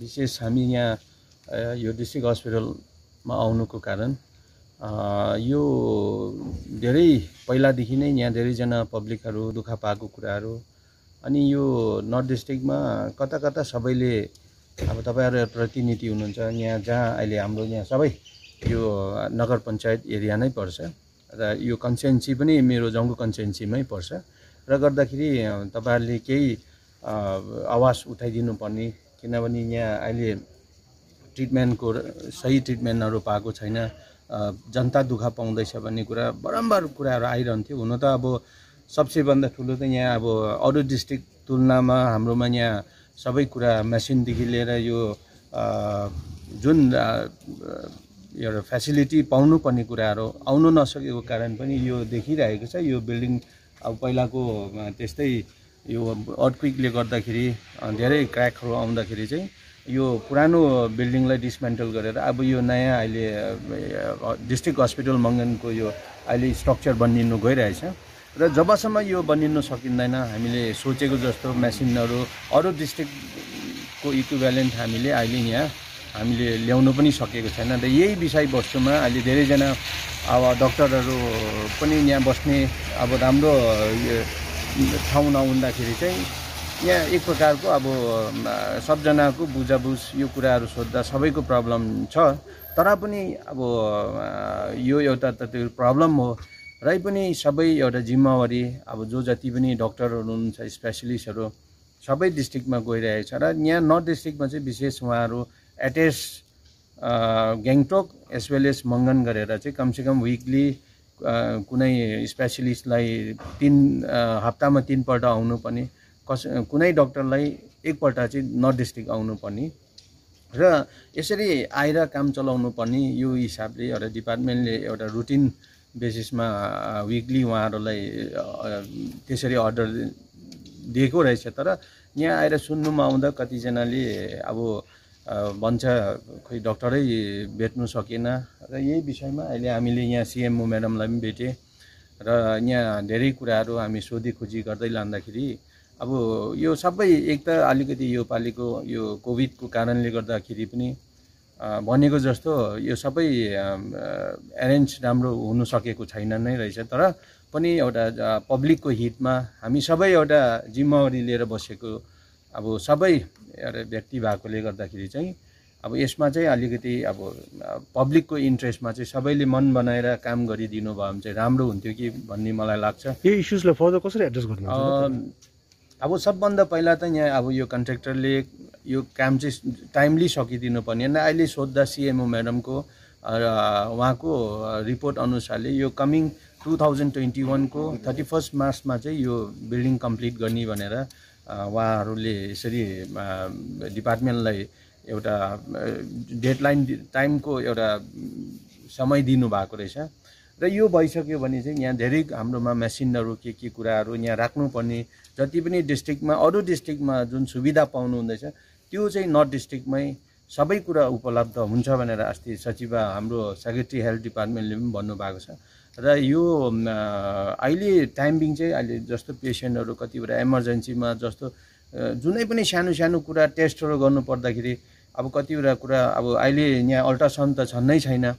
विशेष हामी यहाँ यो डिस्ट्रिक्ट हस्पिटलमा आउनुको कारण यो धेरै पहिलादेखि नै यहाँ धेरैजना पब्लिकहरू दुःख पाएको कुराहरू अनि यो नर्थ डिस्ट्रिक्टमा कता कता सबैले अब तपाईँहरू प्रतिनिधि हुनुहुन्छ यहाँ जहाँ अहिले हाम्रो यहाँ सबै यो नगर पञ्चायत एरिया नै पर्छ र यो कन्सेन्सी पनि मेरो जङ्गु कन्सेन्सीमै पर्छ र गर्दाखेरि तपाईँहरूले केही आवाज पर्ने किनभने यहाँ अहिले ट्रिटमेन्टको सही ट्रिटमेन्टहरू पाएको छैन जनता दुःख पाउँदैछ भन्ने कुरा बारम्बार कुराहरू आइरहन्थ्यो हुन त अब सबसे भन्दा ठुलो त यहाँ अब अरू डिस्ट्रिक्ट तुलनामा हाम्रोमा यहाँ सबै कुरा मेसिनदेखि लिएर यो जुन एउटा फेसिलिटी पाउनुपर्ने कुराहरू आउनु नसकेको कारण पनि यो देखिरहेको छ यो बिल्डिङ अब पहिलाको त्यस्तै यो अर्थक्विकले गर्दाखेरि धेरै क्र्याकहरू आउँदाखेरि चाहिँ यो पुरानो बिल्डिङलाई डिसमेन्टल गरेर अब यो नयाँ अहिले डिस्ट्रिक्ट हस्पिटल मङ्गनको यो अहिले स्ट्रक्चर बनिनु गइरहेछ र जबसम्म यो बनिनु सकिँदैन हामीले सोचेको जस्तो मेसिनहरू अरू डिस्ट्रिक्टको इक्विभ्यालेन्ट हामीले अहिले यहाँ हामीले ल्याउनु पनि सकेको छैन र यही विषयवस्तुमा अहिले धेरैजना अब डक्टरहरू पनि यहाँ बस्ने अब राम्रो ठाउँ नहुँदाखेरि चाहिँ यहाँ एक प्रकारको अब सबजनाको बुझाबुझ यो कुराहरू सोद्धा सबैको प्रब्लम छ तर पनि अब यो एउटा त त्यो प्रब्लम हो रै पनि सबै एउटा जिम्मेवारी अब जो जति पनि डक्टरहरू हुनुहुन्छ स्पेसलिस्टहरू सबै डिस्ट्रिक्टमा गइरहेको छ र यहाँ नर्थ डिस्ट्रिक्टमा चाहिँ विशेष उहाँहरू एटेस Gangtok as well as Mangan गरेर चाहिँ कमसेकम विकली कुनै स्पेसलिस्टलाई तिन हप्तामा तिनपल्ट आउनुपर्ने कस कुनै डक्टरलाई एकपल्ट चाहिँ नर्थ डिस्ट्रिक्ट आउनुपर्ने र यसरी आएर काम चलाउनु पर्ने यो हिसाबले एउटा डिपार्टमेन्टले एउटा रुटिन बेसिसमा विकली उहाँहरूलाई त्यसरी अर्डर दिएको रहेछ तर यहाँ आएर सुन्नुमा आउँदा कतिजनाले अब भन्छ खोइ डक्टरै भेट्नु सकेन र यही विषयमा अहिले हामीले यहाँ सिएमओ म्याडमलाई पनि भेटेँ र यहाँ धेरै कुराहरू हामी सोधीखोजी गर्दै लाँदाखेरि अब यो सबै एक त अलिकति योपालिको यो कोभिडको कारणले गर्दाखेरि पनि भनेको जस्तो यो सबै एरेन्ज राम्रो हुनु सकेको छैन नै रहेछ तर पनि एउटा पब्लिकको हितमा हामी सबै एउटा जिम्मेवारी लिएर बसेको अब सबै व्यक्ति भएकोले गर्दाखेरि चाहिँ अब यसमा चाहिँ अलिकति अब पब्लिकको इन्ट्रेस्टमा चाहिँ सबैले मन बनाएर काम गरिदिनु भयो भने चाहिँ राम्रो हुन्थ्यो कि भन्ने मलाई लाग्छ यो इस्युजलाई फर्दर कसरी एड्रेस गर्नु अब सबभन्दा पहिला त यहाँ अब यो कन्ट्र्याक्टरले यो काम चाहिँ टाइमली सकिदिनु पर्ने होइन अहिले सोद्धा सिएमओ म्याडमको र उहाँको रिपोर्ट अनुसारले यो कमिङ टु थाउजन्ड ट्वेन्टी वानको थर्टी फर्स्ट मार्चमा चाहिँ यो बिल्डिङ कम्प्लिट गर्ने भनेर उहाँहरूले यसरी डिपार्टमेन्टलाई एउटा डेडलाइन टाइमको एउटा समय दिनुभएको रहेछ र यो भइसक्यो भने चाहिँ यहाँ धेरै हाम्रोमा मेसिनहरू के के कुराहरू यहाँ राख्नुपर्ने जति पनि डिस्ट्रिक्टमा अरू डिस्ट्रिक्टमा जुन सुविधा पाउनु हुँदैछ त्यो चाहिँ नर्थ डिस्ट्रिक्टमै सबै कुरा उपलब्ध हुन्छ भनेर अस्ति सचिव हाम्रो सेक्रेटरी हेल्थ डिपार्टमेन्टले पनि भन्नुभएको छ र यो अहिले टाइमिङ चाहिँ अहिले जस्तो पेसेन्टहरू कतिवटा इमर्जेन्सीमा जस्तो जुनै पनि सानो सानो कुरा टेस्टहरू गर्नु पर्दाखेरि अब कतिवटा कुरा अब अहिले यहाँ अल्ट्रासाउन्ड त नै छैन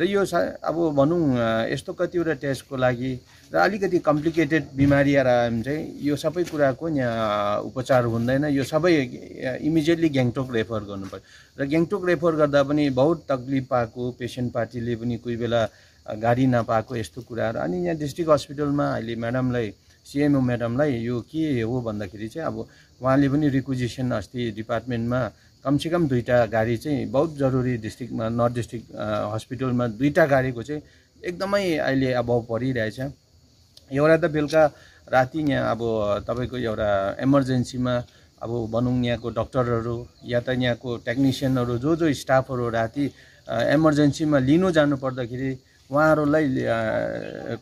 र यो सा अब भनौँ यस्तो कतिवटा टेस्टको लागि र अलिकति कम्प्लिकेटेड बिमारी आएर आयो भने चाहिँ यो सबै कुराको यहाँ उपचार हुँदैन यो सबै इमिजिएटली ग्याङटोक रेफर गर्नु पऱ्यो र ग्याङटोक रेफर गर्दा पनि बहुत तक्लिफ पाएको पेसेन्ट पार्टीले पनि कोही बेला गाडी नपाएको यस्तो कुराहरू अनि यहाँ डिस्ट्रिक्ट हस्पिटलमा अहिले म्याडमलाई सिएमओ म्याडमलाई यो के हो भन्दाखेरि चाहिँ अब उहाँले पनि रिक्विजिसन अस्ति डिपार्टमेन्टमा कमसेकम दुईवटा गाडी चाहिँ बहुत जरुरी डिस्ट्रिक्टमा नर्थ डिस्ट्रिक्ट हस्पिटलमा दुईवटा गाडीको चाहिँ एकदमै अहिले अभाव परिरहेछ एउटा त बेलुका राति यहाँ अब तपाईँको एउटा इमर्जेन्सीमा अब भनौँ यहाँको डक्टरहरू या त यहाँको टेक्निसियनहरू जो जो स्टाफहरू राति इमर्जेन्सीमा लिनु जानु पर्दाखेरि उहाँहरूलाई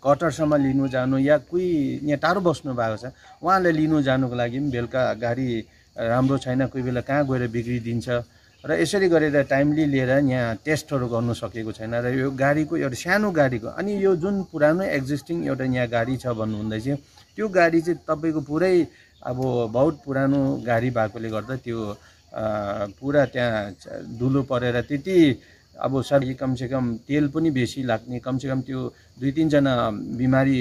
कटरसम्म लिनु जानु या कोही यहाँ टाढो बस्नु भएको छ उहाँहरूलाई लिनु जानुको लागि पनि बेलुका गाडी राम्रो छैन कोही बेला कहाँ गएर बिग्रिदिन्छ र यसरी गरेर टाइमली लिएर यहाँ टेस्टहरू गर्नु सकेको छैन र यो गाडीको एउटा सानो गाडीको अनि यो जुन पुरानो एक्जिस्टिङ एउटा यहाँ गाडी छ भन्नुहुँदै चाहिँ त्यो गाडी चाहिँ तपाईँको पुरै अब बहुत पुरानो गाडी भएकोले गर्दा त्यो पुरा त्यहाँ धुलो परेर त्यति अब सर कमसेकम तेल पनि बेसी लाग्ने कमसेकम त्यो दुई तिनजना बिमारी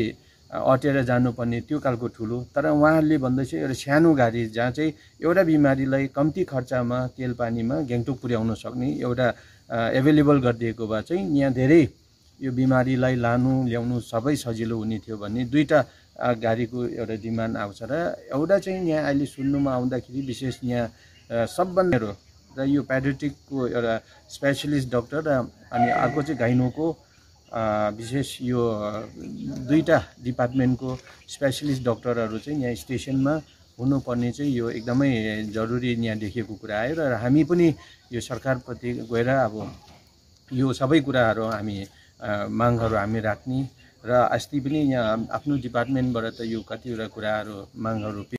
अटेर जानुपर्ने त्यो खालको ठुलो तर उहाँहरूले भन्दैछ एउटा सानो गाडी जहाँ चाहिँ एउटा बिमारीलाई कम्ती खर्चमा तेल पानीमा गान्तोक पुर्याउन सक्ने एउटा एभाइलेबल गरिदिएको भए चाहिँ यहाँ धेरै यो बिमारीलाई लानु ल्याउनु सबै सजिलो हुने थियो भने दुईवटा गाडीको एउटा डिमान्ड आउँछ र एउटा चाहिँ यहाँ अहिले सुन्नुमा आउँदाखेरि विशेष यहाँ सबभन्दा र यो प्याडेटिकको एउटा स्पेसलिस्ट डक्टर र अनि अर्को चाहिँ घाइनोको विशेष यो दुईवटा डिपार्टमेन्टको स्पेसलिस्ट डक्टरहरू चाहिँ यहाँ स्टेसनमा हुनुपर्ने चाहिँ यो एकदमै जरुरी यहाँ देखिएको कुरा आयो र हामी पनि यो सरकारप्रति गएर अब यो सबै कुराहरू हामी मागहरू हामी राख्ने र अस्ति पनि यहाँ आफ्नो डिपार्टमेन्टबाट त यो कतिवटा कुराहरू मागहरू